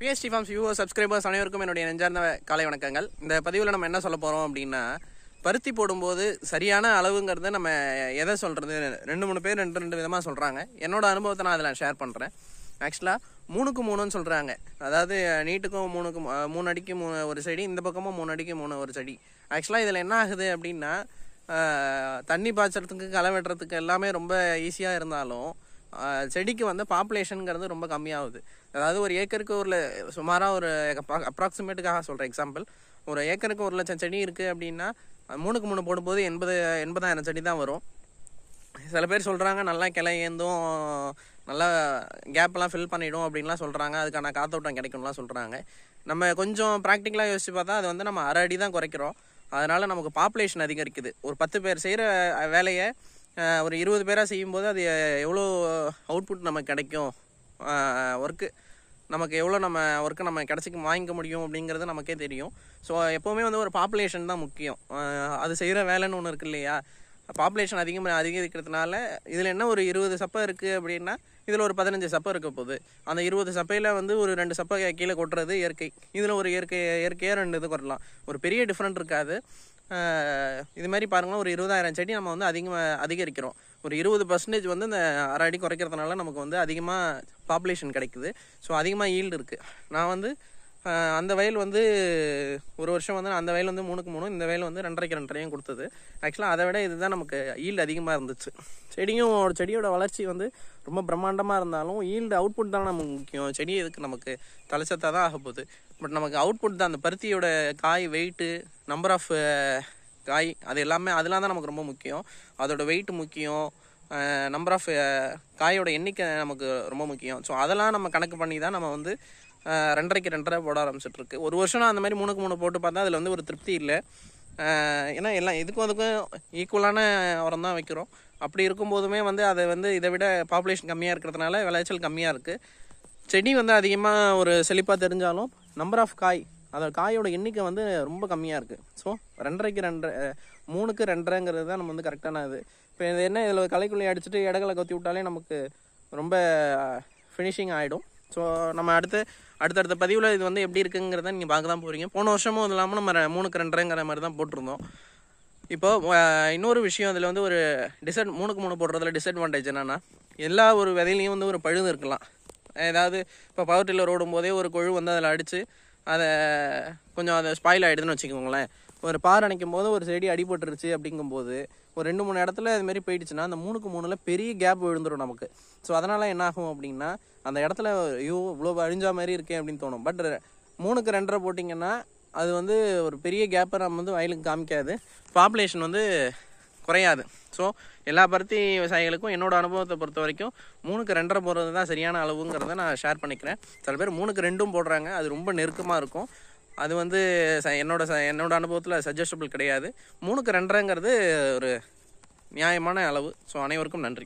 BST forms யூஓ subscribers அனைவருக்கும் என்னுடைய நெஞ்சார்ந்த காலை வணக்கங்கள் இந்த பதிவில் நம்ம என்ன சொல்ல போகிறோம் அப்படின்னா பருத்தி போடும்போது சரியான அளவுங்கிறத நம்ம எதை சொல்கிறது ரெண்டு மூணு பேர் ரெண்டு ரெண்டு விதமாக சொல்கிறாங்க என்னோடய அனுபவத்தை நான் அதில் ஷேர் பண்ணுறேன் ஆக்சுவலாக மூணுக்கு மூணுன்னு சொல்கிறாங்க அதாவது நீட்டுக்கும் மூணுக்கு மூணு அடிக்கு மூணு ஒரு செடி இந்த பக்கமும் மூணு அடிக்கு மூணு ஒரு செடி ஆக்சுவலாக இதில் என்ன ஆகுது அப்படின்னா தண்ணி பாய்ச்சறதுக்கு களை வெட்டுறதுக்கு எல்லாமே ரொம்ப ஈஸியாக இருந்தாலும் செடிக்கு வந்து பாப்புலேஷனுங்கிறது ரொம்ப கம்மியாகுது அதாவது ஒரு ஏக்கருக்கு ஒரு சுமாராக ஒரு அப்ராக்சிமேட்டுக்காக சொல்கிறேன் எக்ஸாம்பிள் ஒரு ஏக்கருக்கு ஒரு லட்சம் செடி இருக்குது அப்படின்னா மூணுக்கு மூணு போடும்போது எண்பது எண்பதாயிரம் செடி தான் வரும் சில பேர் சொல்கிறாங்க நல்லா கிளை ஏந்தும் நல்லா கேப்பெல்லாம் ஃபில் பண்ணிவிடும் அப்படின்லாம் சொல்கிறாங்க அதுக்கான காத்தோட்டம் கிடைக்கும்லாம் சொல்கிறாங்க நம்ம கொஞ்சம் ப்ராக்டிக்கலாக யோசிச்சு பார்த்தா அது வந்து நம்ம அரை அடி தான் குறைக்கிறோம் அதனால் நமக்கு பாப்புலேஷன் அதிகரிக்குது ஒரு பத்து பேர் செய்கிற வேலையை ஒரு இருபது பேராக செய்யும்போது அது எவ்வளோ அவுட்புட் நமக்கு கிடைக்கும் ஒர்க்கு நமக்கு எவ்வளோ நம்ம ஒர்க்கை நம்ம கிடச்சிக்கு வாங்கிக்க முடியும் அப்படிங்கிறது நமக்கே தெரியும் ஸோ எப்போவுமே வந்து ஒரு பாப்புலேஷன் தான் முக்கியம் அது செய்கிற வேலைன்னு ஒன்று இருக்கு இல்லையா பாப்புலேஷன் அதிகமாக அதிகரிக்கிறதுனால இதில் என்ன ஒரு இருபது சப்பை இருக்குது அப்படின்னா இதில் ஒரு பதினஞ்சு சப்பை இருக்க போகுது அந்த இருபது சப்பையில் வந்து ஒரு ரெண்டு சப்பை கீழே கொட்டுறது இயற்கை இதில் ஒரு இயற்கை இயற்கையாக ரெண்டு இது கொட்டலாம் ஒரு பெரிய டிஃப்ரெண்ட் இருக்காது இது மாதிரி பாருங்கள் ஒரு இருபதாயிரம் செடி நம்ம வந்து அதிகமாக அதிகரிக்கிறோம் ஒரு இருபது பர்சன்டேஜ் வந்து இந்த அரை அடி குறைக்கிறதுனால நமக்கு வந்து அதிகமாக பாப்புலேஷன் கிடைக்குது ஸோ அதிகமாக ஈல்டு இருக்குது நான் வந்து அந்த வயல் வந்து ஒரு வருஷம் வந்து அந்த வயல் வந்து மூணுக்கு மூணு இந்த வயல் வந்து ரெண்டரைக்கு ரெண்டரையும் கொடுத்தது ஆக்சுவலாக அதை விட இதுதான் நமக்கு ஈல்டு அதிகமாக இருந்துச்சு செடியும் செடியோட வளர்ச்சி வந்து ரொம்ப பிரம்மாண்டமாக இருந்தாலும் ஈல்டு அவுட்புட் தான் நமக்கு முக்கியம் செடி இதுக்கு நமக்கு தலைச்சத்தாக தான் ஆக போகுது பட் நமக்கு அவுட்புட் தான் அந்த பருத்தியோட காய் வெயிட்டு நம்பர் ஆஃப் காய் அது எல்லாமே அதெல்லாம் தான் நமக்கு ரொம்ப முக்கியம் அதோட வெயிட் முக்கியம் நம்பர் ஆஃப் காயோட எண்ணிக்கை நமக்கு ரொம்ப முக்கியம் ஸோ அதெல்லாம் நம்ம கணக்கு பண்ணி தான் நம்ம வந்து ரெண்டரைக்கு ரெண்டரை போட ஆரம்பிச்சிட்ருக்கு ஒரு வருஷம் நான் அந்த மாதிரி மூணுக்கு மூணு போட்டு பார்த்தா அதில் வந்து ஒரு திருப்தி இல்லை ஏன்னா எல்லாம் இதுக்கும் அதுக்கும் ஈக்குவலான உரம் தான் வைக்கிறோம் அப்படி இருக்கும்போதுமே வந்து அதை வந்து இதை விட பாப்புலேஷன் கம்மியாக இருக்கிறதுனால விளைச்சல் கம்மியாக இருக்குது செடி வந்து அதிகமாக ஒரு செழிப்பாக தெரிஞ்சாலும் நம்பர் ஆஃப் காய் அதோட காயோட எண்ணிக்கை வந்து ரொம்ப கம்மியாக இருக்குது ஸோ ரெண்டரைக்கு ரெண்டரை மூணுக்கு ரெண்டரைங்கிறது தான் நம்ம வந்து கரெக்டான இது இப்போ இது என்ன இதில் கலைக்குள்ளே அடிச்சுட்டு இடங்களை கொத்தி விட்டாலே நமக்கு ரொம்ப ஃபினிஷிங் ஆகிடும் ஸோ நம்ம அடுத்து அடுத்தடுத்த பதிவில் இது வந்து எப்படி இருக்குங்கிறத நீங்கள் பார்க்க தான் போகிறீங்க போன வருஷமும் அது இல்லாமல் நம்ம மூணுக்கு ரெண்டரைங்கிற மாதிரி தான் போட்டிருந்தோம் இப்போது இன்னொரு விஷயம் அதில் வந்து ஒரு டிசட் மூணுக்கு மூணு போடுறதுல டிஸ்அட்வான்டேஜ் என்னென்னா எல்லா ஒரு விதையிலையும் வந்து ஒரு பழுது இருக்கலாம் ஏதாவது இப்போ பவர் டில்லர் ஓடும் போதே ஒரு கொழு வந்து அதில் அடித்து அதை கொஞ்சம் அதை ஸ்பாயில் ஆகிடுதுன்னு வச்சுக்கோங்களேன் ஒரு பார் அணைக்கும் போது ஒரு செடி அடிபட்டுருச்சு அப்படிங்கும்போது ஒரு ரெண்டு மூணு இடத்துல இது மாதிரி போயிடுச்சுன்னா அந்த மூணுக்கு மூணில் பெரிய கேப் விழுந்துடும் நமக்கு ஸோ அதனால் என்ன ஆகும் அப்படின்னா அந்த இடத்துல ஐயோ இவ்வளோ அழிஞ்சா மாதிரி இருக்கேன் அப்படின்னு தோணும் பட் மூணுக்கு ரெண்டரை போட்டிங்கன்னா அது வந்து ஒரு பெரிய கேப்பை நம்ம வந்து வயலுக்கு காமிக்காது பாப்புலேஷன் வந்து குறையாது ஸோ எல்லா பருத்தி விவசாயிகளுக்கும் என்னோடய அனுபவத்தை பொறுத்த வரைக்கும் மூணுக்கு ரெண்டரை போடுறது தான் சரியான அளவுங்கிறத நான் ஷேர் பண்ணிக்கிறேன் சில பேர் மூணுக்கு ரெண்டும் போடுறாங்க அது ரொம்ப நெருக்கமாக இருக்கும் அது வந்து என்னோட என்னோட அனுபவத்தில் சஜஸ்டபிள் கிடையாது மூணுக்கு ரெண்டரைங்கிறது ஒரு நியாயமான அளவு ஸோ அனைவருக்கும் நன்றி